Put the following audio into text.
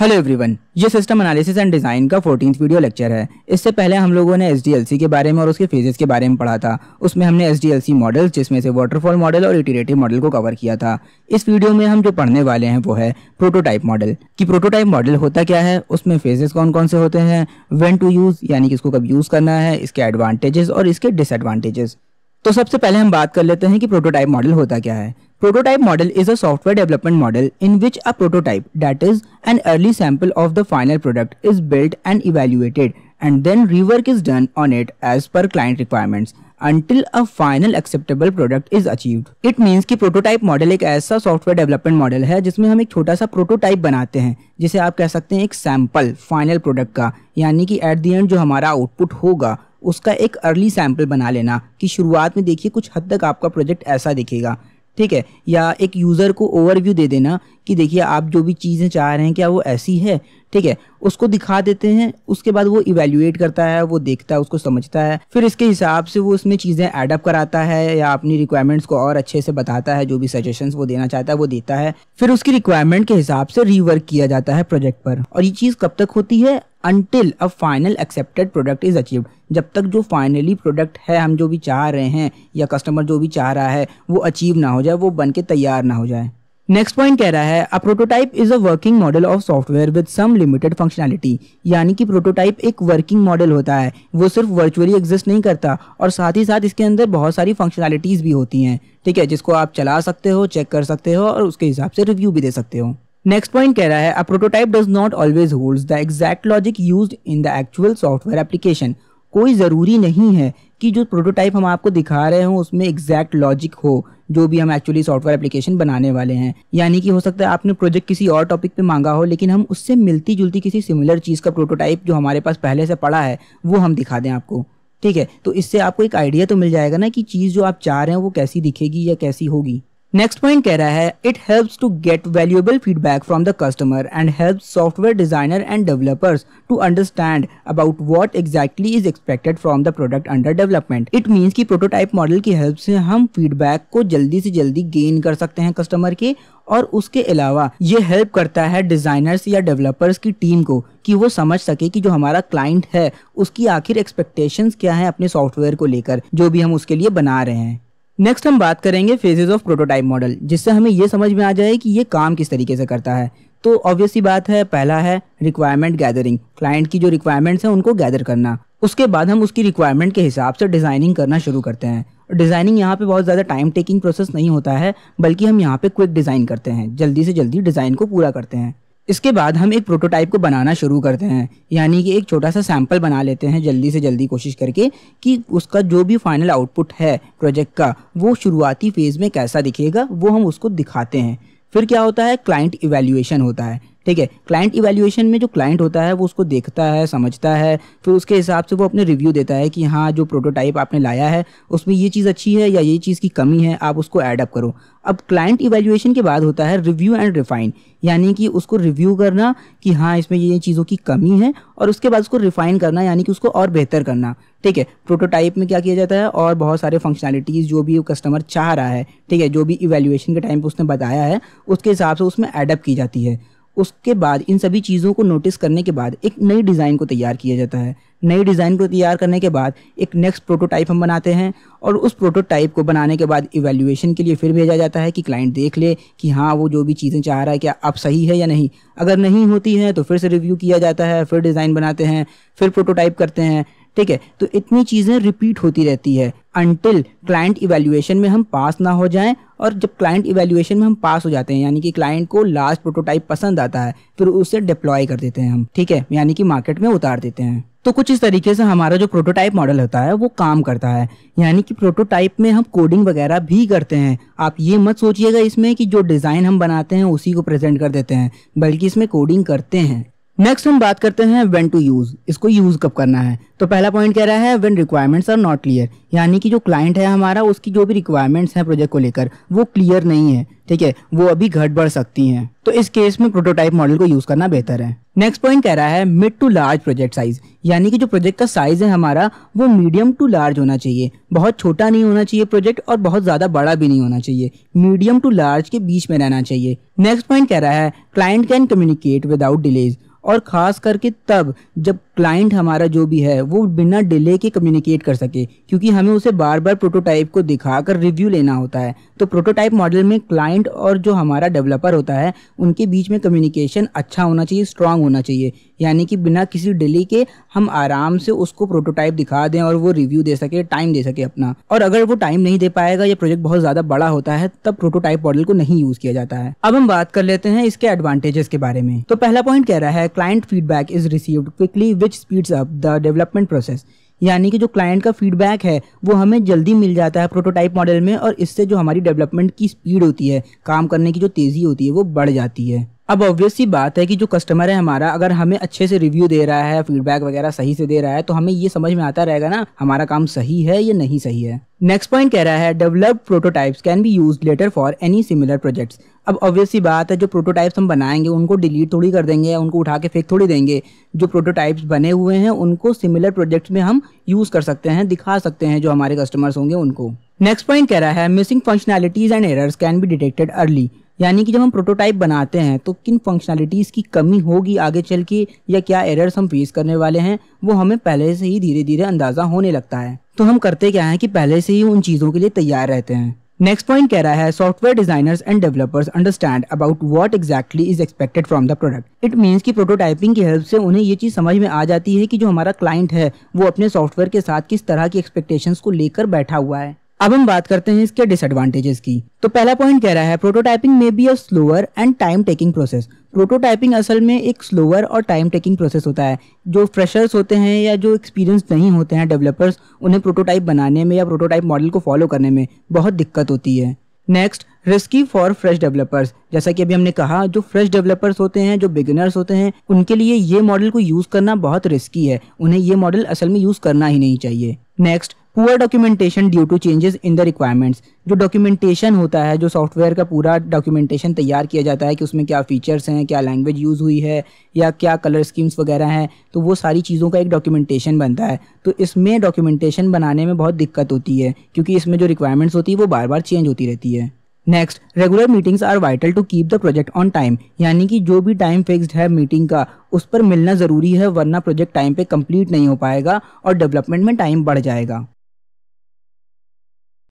Hello everyone ये system analysis and design का fourteen video lecture है इससे पहले हम लोगों ने एस के बारे में और उसके फेजेस के बारे में पढ़ा था उसमें हमने एस डी मॉडल जिसमें से वाटरफॉल मॉडल और इटरेटिव मॉडल को कवर किया था इस वीडियो में हम जो पढ़ने वाले हैं वो है प्रोटोटाइप मॉडल की प्रोटोटाइप मॉडल होता क्या है उसमें फेजेस कौन कौन से होते हैं वेन टू यूज़ यानी कि इसको कब यूज़ करना है इसके एडवांटेजेस और इसके डिसएडवांटेजेस तो सबसे पहले हम बात कर लेते हैं कि प्रोटोटाइप मॉडल होता क्या है Prototype model is a software development model in which a prototype, that is, an early sample of the final product, is built and evaluated, and then rework is done on it as per client requirements. Until a final acceptable product is achieved it means कि prototype model एक ऐसा software development model है जिसमें हम एक छोटा सा prototype बनाते हैं जिसे आप कह सकते हैं एक सैम्पल फाइनल प्रोडक्ट का यानी कि एट दी एंड जो हमारा आउटपुट होगा उसका एक अर्ली सैम्पल बना लेना कि शुरुआत में देखिए कुछ हद तक आपका प्रोजेक्ट ऐसा दिखेगा ठीक है या एक यूज़र को ओवरव्यू दे देना कि देखिए आप जो भी चीज़ें चाह रहे हैं क्या वो ऐसी है ठीक है उसको दिखा देते हैं उसके बाद वो इवेल्यूएट करता है वो देखता है उसको समझता है फिर इसके हिसाब से वो उसमें चीज़ें एडअप कराता है या अपनी रिक्वायरमेंट्स को और अच्छे से बताता है जो भी सजेशन वो देना चाहता है वो देता है फिर उसकी रिक्वायरमेंट के हिसाब से रीवर्क किया जाता है प्रोजेक्ट पर और ये चीज़ कब तक होती है until a final accepted product is achieve जब तक जो फाइनली प्रोडक्ट है हम जो भी चाह रहे हैं या कस्टमर जो भी चाह रहा है वो अचीव ना हो जाए वो बन के तैयार ना हो जाए नेक्स्ट पॉइंट कह रहा है a prototype is a working model of software with some limited functionality यानी कि प्रोटोटाइप एक वर्किंग मॉडल होता है वो सिर्फ वर्चुअली एग्जिस्ट नहीं करता और साथ ही साथ इसके अंदर बहुत सारी फंक्शनैलिटीज़ भी होती हैं ठीक है जिसको आप चला सकते हो चेक कर सकते हो और उसके हिसाब से रिव्यू भी दे सकते हो नेक्स्ट पॉइंट कह रहा है a prototype does not always holds the exact logic use in the actual software application कोई ज़रूरी नहीं है कि जो प्रोटोटाइप हम आपको दिखा रहे हैं उसमें एग्जैक्ट लॉजिक हो जो भी हम एक्चुअली सॉफ्टवेयर एप्लीकेशन बनाने वाले हैं यानी कि हो सकता है आपने प्रोजेक्ट किसी और टॉपिक पे मांगा हो लेकिन हम उससे मिलती जुलती किसी सिमिलर चीज़ का प्रोटोटाइप जो हमारे पास पहले से पड़ा है वो हम दिखा दें आपको ठीक है तो इससे आपको एक आइडिया तो मिल जाएगा ना कि चीज़ जो आप चाह रहे हैं वो कैसी दिखेगी या कैसी होगी नेक्स्ट पॉइंट कह रहा है it helps to get valuable feedback from the customer and help software designer and developers to understand about what exactly is expected from the product under development it means कि prototype model की help से हम feedback को जल्दी से जल्दी gain कर सकते हैं कस्टमर के और उसके अलावा ये हेल्प करता है डिजाइनर्स या डेवलपर्स की टीम को कि वो समझ सके कि जो हमारा क्लाइंट है उसकी आखिर एक्सपेक्टेशंस क्या है अपने सॉफ्टवेयर को लेकर जो भी हम उसके लिए बना रहे हैं नेक्स्ट हम बात करेंगे फेजेज ऑफ प्रोटोटाइप मॉडल जिससे हमें ये समझ में आ जाए कि ये काम किस तरीके से करता है तो ऑब्वियसली बात है पहला है रिक्वायरमेंट गैदरिंग क्लाइंट की जो रिक्वायरमेंट्स हैं उनको गैदर करना उसके बाद हम उसकी रिक्वायरमेंट के हिसाब से डिज़ाइनिंग करना शुरू करते हैं डिज़ाइनिंग यहाँ पे बहुत ज़्यादा टाइम टेकिंग प्रोसेस नहीं होता है बल्कि हम यहाँ पे क्विक डिज़ाइन करते हैं जल्दी से जल्दी डिज़ाइन को पूरा करते हैं इसके बाद हम एक प्रोटोटाइप को बनाना शुरू करते हैं यानी कि एक छोटा सा सैंपल बना लेते हैं जल्दी से जल्दी कोशिश करके कि उसका जो भी फाइनल आउटपुट है प्रोजेक्ट का वो शुरुआती फेज़ में कैसा दिखेगा वो हम उसको दिखाते हैं फिर क्या होता है क्लाइंट इवेल्यूएशन होता है ठीक है क्लाइंट इवेल्यूएशन में जो क्लाइंट होता है वो उसको देखता है समझता है फिर उसके हिसाब से वो अपने रिव्यू देता है कि हाँ जो प्रोटोटाइप आपने लाया है उसमें ये चीज़ अच्छी है या ये चीज़ की कमी है आप उसको एडअप करो अब क्लाइंट इवेल्यूएशन के बाद होता है रिव्यू एंड रिफाइन यानी कि उसको रिव्यू करना कि हाँ इसमें ये चीज़ों की कमी है और उसके बाद उसको रिफाइन करना यानी कि उसको और बेहतर करना ठीक है प्रोटोटाइप में क्या किया जाता है और बहुत सारे फंक्शनैलिटीज़ जो भी कस्टमर चाह रहा है ठीक है जो भी इवेल्यूएशन के टाइम पर उसने बताया है उसके हिसाब से उसमें एडअप की जाती है उसके बाद इन सभी चीज़ों को नोटिस करने के बाद एक नई डिज़ाइन को तैयार किया जाता है नई डिज़ाइन को तैयार करने के बाद एक नेक्स्ट प्रोटोटाइप हम बनाते हैं और उस प्रोटोटाइप को बनाने के बाद इवेल्यूएशन के लिए फिर भेजा जाता है कि क्लाइंट देख ले कि हाँ वो जो भी चीज़ें चाह रहा है क्या अब सही है या नहीं अगर नहीं होती है तो फिर से रिव्यू किया जाता है फिर डिज़ाइन बनाते हैं फिर प्रोटोटाइप करते हैं ठीक है तो इतनी चीज़ें रिपीट होती रहती है अनटिल क्लाइंट इवेल्युएशन में हम पास ना हो जाएं और जब क्लाइंट इवेल्युएशन में हम पास हो जाते हैं यानी कि क्लाइंट को लास्ट प्रोटोटाइप पसंद आता है फिर उसे डिप्लॉय कर देते हैं हम ठीक है यानी कि मार्केट में उतार देते हैं तो कुछ इस तरीके से हमारा जो प्रोटोटाइप मॉडल होता है वो काम करता है यानी कि प्रोटोटाइप में हम कोडिंग वगैरह भी करते हैं आप ये मत सोचिएगा इसमें कि जो डिज़ाइन हम बनाते हैं उसी को प्रेजेंट कर देते हैं बल्कि इसमें कोडिंग करते हैं नेक्स्ट हम बात करते हैं व्हेन टू यूज़ इसको यूज़ कब करना है तो पहला पॉइंट कह रहा है when requirements are not clear यानी कि जो क्लाइंट है हमारा उसकी जो भी रिक्वायरमेंट्स हैं प्रोजेक्ट को लेकर वो क्लियर नहीं है ठीक है वो अभी घट बढ़ सकती हैं तो इस केस में प्रोटोटाइप मॉडल को यूज़ करना बेहतर है नेक्स्ट पॉइंट कह रहा है mid to large project size यानी कि जो प्रोजेक्ट का साइज है हमारा वो मीडियम टू लार्ज होना चाहिए बहुत छोटा नहीं होना चाहिए प्रोजेक्ट और बहुत ज़्यादा बड़ा भी नहीं होना चाहिए मीडियम टू लार्ज के बीच में रहना चाहिए नेक्स्ट पॉइंट कह रहा है client can communicate without delays और ख़ास करके तब जब क्लाइंट हमारा जो भी है वो बिना डिले के कम्युनिकेट कर सके क्योंकि हमें उसे बार बार प्रोटोटाइप को दिखाकर रिव्यू लेना होता है तो प्रोटोटाइप मॉडल में क्लाइंट और जो हमारा डेवलपर होता है उनके बीच में कम्युनिकेशन अच्छा होना चाहिए स्ट्रांग होना चाहिए यानी कि बिना किसी डिले के हम आराम से उसको प्रोटोटाइप दिखा दें और वो रिव्यू दे सके टाइम दे सके अपना और अगर वो टाइम नहीं दे पाएगा या प्रोजेक्ट बहुत ज़्यादा बड़ा होता है तब प्रोटोटाइप मॉडल को नहीं यूज़ किया जाता है अब हम बात कर लेते हैं इसके एडवांटेजेस के बारे में तो पहला पॉइंट कह रहा है client feedback is received quickly which speeds up the development process यानी कि जो क्लाइंट का फीडबैक है वो हमें जल्दी मिल जाता है प्रोटोटाइप मॉडल में और इससे जो हमारी डेवलपमेंट की स्पीड होती है काम करने की जो तेज़ी होती है वो बढ़ जाती है अब ऑब्वियस बात है कि जो कस्टमर है हमारा अगर हमें अच्छे से रिव्यू दे रहा है फीडबैक वगैरह सही से दे रहा है तो हमें ये समझ में आता रहेगा ना हमारा काम सही है या नहीं सही है नेक्स्ट पॉइंट कह रहा है developed prototypes can be use later for any similar projects अब ऑब्वियसली बात है जो प्रोटोटाइप्स हम बनाएंगे उनको डिलीट थोड़ी कर देंगे उनको उठा के फेंक थोड़ी देंगे जो प्रोटोटाइप्स बने हुए हैं उनको सिमिलर प्रोजेक्ट्स में हम यूज़ कर सकते हैं दिखा सकते हैं जो हमारे कस्टमर्स होंगे उनको नेक्स्ट पॉइंट कह रहा है missing functionalities and errors can be detected early यानी कि जब हम प्रोटोटाइप बनाते हैं तो किन फंक्शनैलिटीज़ की कमी होगी आगे चल के या क्या एरर्स हम फेस करने वाले हैं वो हमें पहले से ही धीरे धीरे अंदाज़ा होने लगता है तो हम करते क्या है कि पहले से ही उन चीज़ों के लिए तैयार रहते हैं नेक्स्ट पॉइंट कह रहा है software designers and developers understand about what exactly is expected from the product it means कि प्रोटोटाइपिंग की हेल्प से उन्हें ये चीज़ समझ में आ जाती है कि जो हमारा क्लाइंट है वो अपने सॉफ्टवेयर के साथ किस तरह की एक्सपेक्टेशंस को लेकर बैठा हुआ है अब हम बात करते हैं इसके डिसएडवांटेजेस की तो पहला पॉइंट कह रहा है प्रोटोटाइपिंग में be a slower and time taking process prototyping असल में एक स्लोअर और टाइम टेकिंग प्रोसेस होता है जो फ्रेशर्स होते हैं या जो एक्सपीरियंस नहीं होते हैं डेवलपर्स उन्हें प्रोटोटाइप बनाने में या प्रोटोटाइप मॉडल को फॉलो करने में बहुत दिक्कत होती है next risky for fresh developers जैसा कि अभी हमने कहा जो फ्रेश डेवलपर्स होते हैं जो बिगिनर्स होते हैं उनके लिए ये मॉडल को यूज़ करना बहुत रिस्की है उन्हें ये मॉडल असल में यूज़ करना ही नहीं चाहिए next poor documentation due to changes in the requirements जो डॉक्यूमेंटेशन होता है जो सॉफ्टवेयर का पूरा डॉक्यूमेंटेशन तैयार किया जाता है कि उसमें क्या फीचर्स हैं क्या लैंग्वेज यूज़ हुई है या क्या कलर स्कीम्स वगैरह हैं तो वो सारी चीज़ों का एक डॉक्यूमेंटेशन बनता है तो इसमें डॉक्यूमेंटेशन बनाने में बहुत दिक्कत होती है क्योंकि इसमें जो रिक्वायरमेंट्स होती है वो बार बार चेंज होती रहती है next regular meetings are vital to keep the project on time यानी कि जो भी टाइम फिक्स्ड है मीटिंग का उस पर मिलना ज़रूरी है वरना प्रोजेक्ट टाइम पे कंप्लीट नहीं हो पाएगा और डेवलपमेंट में टाइम बढ़ जाएगा